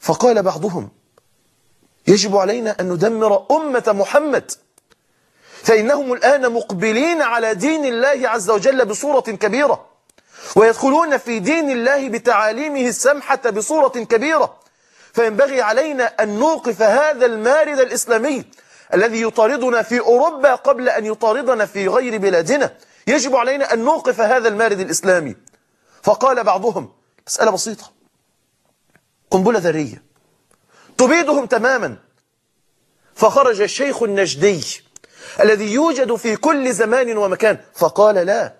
فقال بعضهم يجب علينا أن ندمر أمة محمد فإنهم الآن مقبلين على دين الله عز وجل بصورة كبيرة ويدخلون في دين الله بتعاليمه السمحة بصورة كبيرة فينبغي علينا أن نوقف هذا المارد الإسلامي الذي يطاردنا في أوروبا قبل أن يطاردنا في غير بلادنا يجب علينا أن نوقف هذا المارد الإسلامي فقال بعضهم مسألة بسيطة قنبلة ذرية تبيدهم تماما فخرج الشيخ النجدي الذي يوجد في كل زمان ومكان فقال لا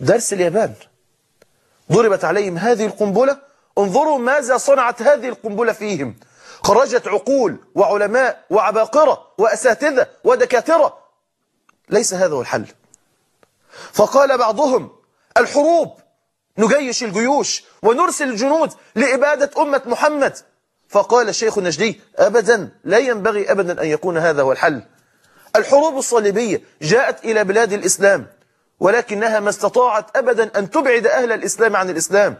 درس اليابان ضربت عليهم هذه القنبلة انظروا ماذا صنعت هذه القنبلة فيهم خرجت عقول وعلماء وعباقرة وأساتذة ودكاترة ليس هذا هو الحل فقال بعضهم الحروب نجيش الجيوش ونرسل الجنود لإبادة أمة محمد فقال الشيخ النجدي أبدا لا ينبغي أبدا أن يكون هذا هو الحل الحروب الصليبية جاءت إلى بلاد الإسلام ولكنها ما استطاعت أبدا أن تبعد أهل الإسلام عن الإسلام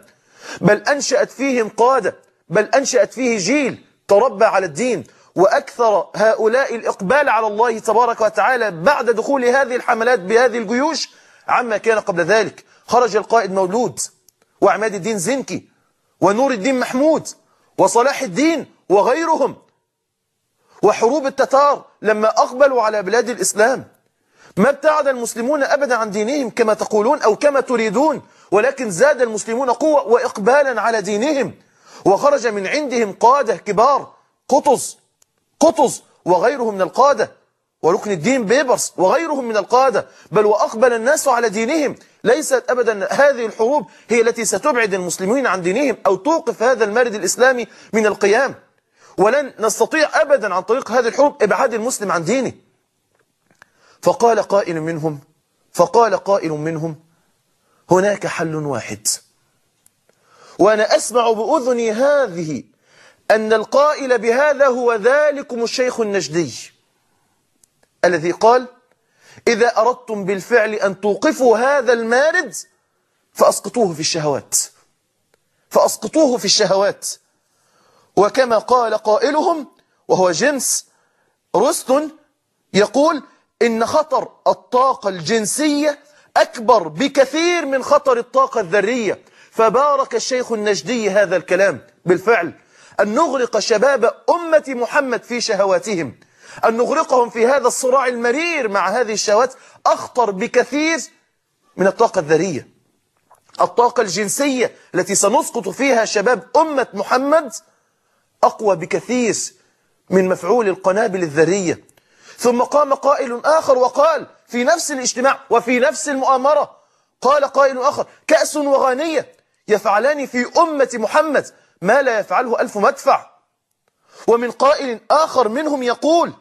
بل أنشأت فيهم قادة بل أنشأت فيه جيل تربى على الدين وأكثر هؤلاء الإقبال على الله تبارك وتعالى بعد دخول هذه الحملات بهذه الجيوش عما كان قبل ذلك خرج القائد مولود وعماد الدين زنكي ونور الدين محمود وصلاح الدين وغيرهم وحروب التتار لما أقبلوا على بلاد الإسلام ما ابتعد المسلمون أبدا عن دينهم كما تقولون أو كما تريدون ولكن زاد المسلمون قوة وإقبالا على دينهم وخرج من عندهم قادة كبار قطز قطز وغيرهم من القادة وركن الدين بيبرس وغيرهم من القادة بل وأقبل الناس على دينهم ليست أبدا هذه الحروب هي التي ستبعد المسلمين عن دينهم أو توقف هذا المارد الإسلامي من القيام ولن نستطيع أبدا عن طريق هذه الحروب إبعاد المسلم عن دينه فقال قائل منهم فقال قائل منهم هناك حل واحد وأنا أسمع بأذني هذه أن القائل بهذا هو ذلكم الشيخ النجدي الذي قال إذا أردتم بالفعل أن توقفوا هذا المارد فأسقطوه في الشهوات فأسقطوه في الشهوات وكما قال قائلهم وهو جيمس رست يقول إن خطر الطاقة الجنسية أكبر بكثير من خطر الطاقة الذرية فبارك الشيخ النجدي هذا الكلام بالفعل أن نغرق شباب أمة محمد في شهواتهم أن نغرقهم في هذا الصراع المرير مع هذه الشهوات أخطر بكثير من الطاقة الذرية الطاقة الجنسية التي سنسقط فيها شباب أمة محمد أقوى بكثير من مفعول القنابل الذرية ثم قام قائل آخر وقال في نفس الاجتماع وفي نفس المؤامرة قال قائل آخر كأس وغانية يفعلان في أمة محمد ما لا يفعله ألف مدفع ومن قائل آخر منهم يقول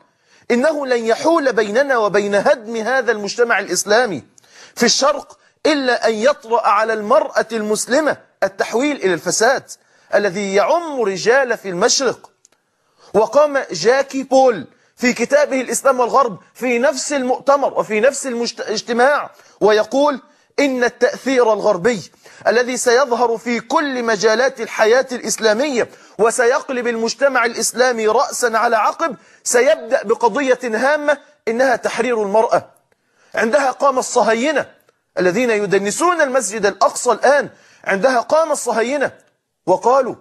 إنه لن يحول بيننا وبين هدم هذا المجتمع الإسلامي في الشرق إلا أن يطرأ على المرأة المسلمة التحويل إلى الفساد الذي يعم رجال في المشرق وقام جاكي بول في كتابه الإسلام والغرب في نفس المؤتمر وفي نفس الاجتماع ويقول إن التأثير الغربي الذي سيظهر في كل مجالات الحياة الإسلامية وسيقلب المجتمع الإسلامي رأسا على عقب سيبدأ بقضية هامة إنها تحرير المرأة عندها قام الصهاينة الذين يدنسون المسجد الأقصى الآن عندها قام الصهاينة وقالوا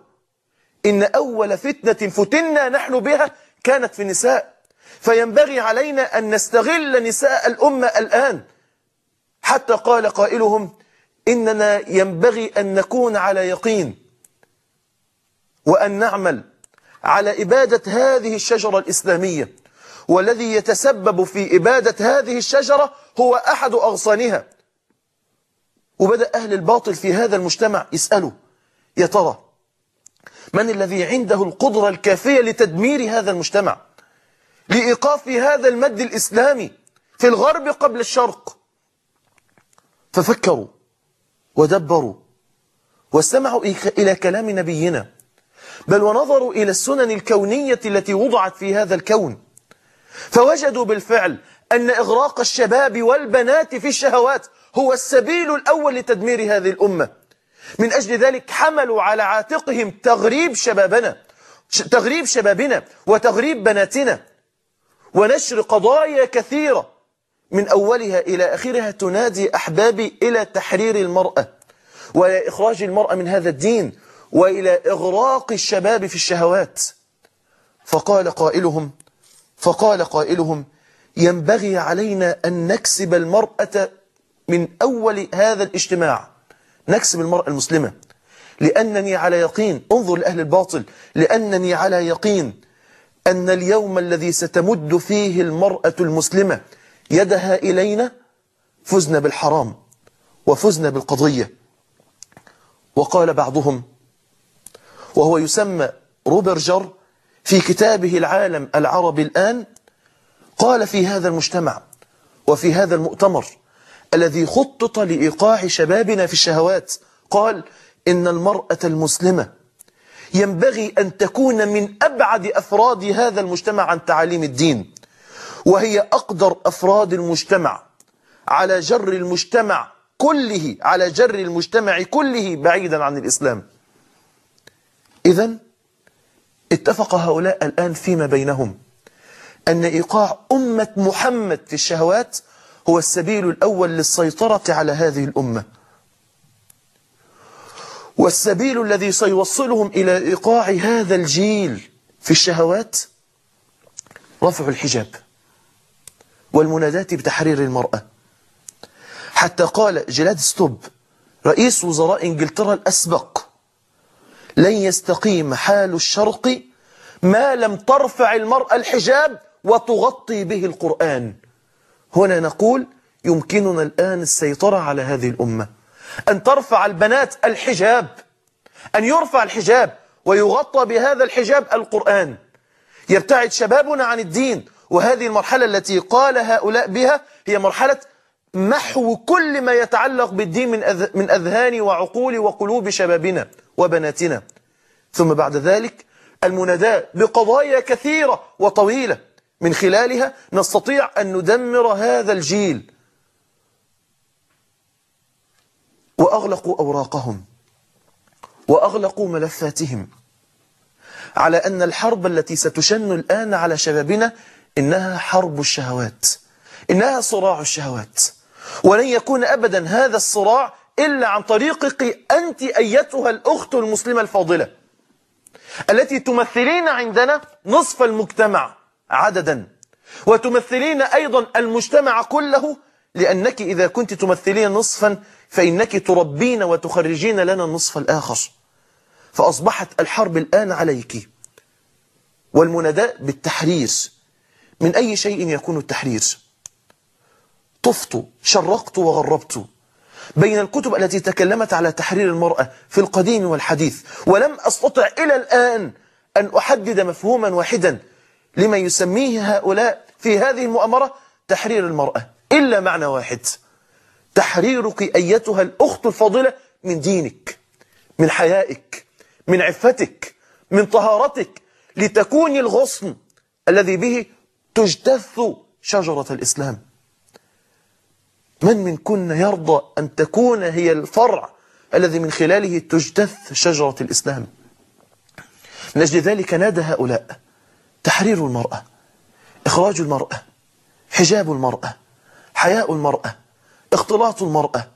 إن أول فتنة فتنا نحن بها كانت في النساء فينبغي علينا أن نستغل نساء الأمة الآن حتى قال قائلهم إننا ينبغي أن نكون على يقين وأن نعمل على إبادة هذه الشجرة الإسلامية والذي يتسبب في إبادة هذه الشجرة هو أحد أغصانها وبدأ أهل الباطل في هذا المجتمع يسألوا يا ترى من الذي عنده القدرة الكافية لتدمير هذا المجتمع لإيقاف هذا المد الإسلامي في الغرب قبل الشرق ففكروا ودبروا واستمعوا إلى كلام نبينا بل ونظروا إلى السنن الكونية التي وضعت في هذا الكون فوجدوا بالفعل أن إغراق الشباب والبنات في الشهوات هو السبيل الأول لتدمير هذه الأمة من أجل ذلك حملوا على عاتقهم تغريب شبابنا تغريب شبابنا وتغريب بناتنا ونشر قضايا كثيرة من أولها إلى آخرها تنادي أحبابي إلى تحرير المرأة وإخراج المرأة من هذا الدين وإلى إغراق الشباب في الشهوات فقال قائلهم فقال قائلهم ينبغي علينا أن نكسب المرأة من أول هذا الاجتماع نكسب المرأة المسلمة لأنني على يقين انظر لأهل الباطل لأنني على يقين أن اليوم الذي ستمد فيه المرأة المسلمة يدها إلينا فزنا بالحرام وفزنا بالقضية وقال بعضهم وهو يسمى روبرجر في كتابه العالم العربي الآن قال في هذا المجتمع وفي هذا المؤتمر الذي خطط لإيقاع شبابنا في الشهوات قال إن المرأة المسلمة ينبغي أن تكون من أبعد أفراد هذا المجتمع عن تعاليم الدين وهي أقدر أفراد المجتمع على جر المجتمع كله على جر المجتمع كله بعيدا عن الإسلام إذا اتفق هؤلاء الآن فيما بينهم أن إيقاع أمة محمد في الشهوات هو السبيل الأول للسيطرة على هذه الأمة والسبيل الذي سيوصلهم إلى إيقاع هذا الجيل في الشهوات رفع الحجاب والمنادات بتحرير المرأة حتى قال جلاد ستوب رئيس وزراء إنجلترا الأسبق لن يستقيم حال الشرق ما لم ترفع المرأة الحجاب وتغطي به القرآن هنا نقول يمكننا الآن السيطرة على هذه الأمة أن ترفع البنات الحجاب أن يرفع الحجاب ويغطى بهذا الحجاب القرآن يبتعد شبابنا عن الدين وهذه المرحلة التي قال هؤلاء بها هي مرحلة محو كل ما يتعلق بالدين من أذهان وعقول وقلوب شبابنا وبناتنا ثم بعد ذلك المناداة بقضايا كثيرة وطويلة من خلالها نستطيع أن ندمر هذا الجيل وأغلقوا أوراقهم وأغلقوا ملفاتهم على أن الحرب التي ستشن الآن على شبابنا إنها حرب الشهوات إنها صراع الشهوات ولن يكون أبدا هذا الصراع إلا عن طريقك أنت أيتها الأخت المسلمة الفاضلة التي تمثلين عندنا نصف المجتمع عددا وتمثلين أيضا المجتمع كله لأنك إذا كنت تمثلين نصفا فإنك تربين وتخرجين لنا النصف الآخر فأصبحت الحرب الآن عليك والمنداء بالتحرير من أي شيء يكون التحرير طفت شرقت وغربت بين الكتب التي تكلمت على تحرير المرأة في القديم والحديث ولم أستطع إلى الآن أن أحدد مفهوما واحدا لما يسميه هؤلاء في هذه المؤامرة تحرير المرأة إلا معنى واحد تحريرك أيتها الأخت الفاضلة من دينك من حيائك من عفتك من طهارتك لتكوني الغصن الذي به تجتث شجرة الإسلام من منكن يرضى أن تكون هي الفرع الذي من خلاله تجتث شجرة الإسلام من أجل ذلك نادى هؤلاء تحرير المرأة إخراج المرأة حجاب المرأة حياء المرأة اختلاط المرأة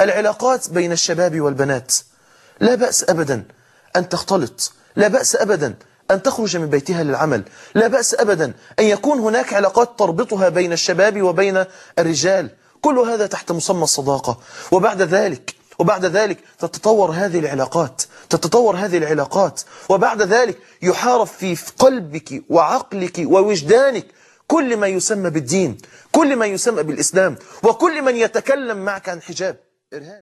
العلاقات بين الشباب والبنات لا بأس أبدا أن تختلط لا بأس أبدا أن تخرج من بيتها للعمل لا بأس أبدا أن يكون هناك علاقات تربطها بين الشباب وبين الرجال كل هذا تحت مسمى الصداقة وبعد ذلك وبعد ذلك تتطور هذه العلاقات تتطور هذه العلاقات وبعد ذلك يحارب في قلبك وعقلك ووجدانك كل ما يسمى بالدين كل ما يسمى بالإسلام وكل من يتكلم معك عن حجاب إرهاب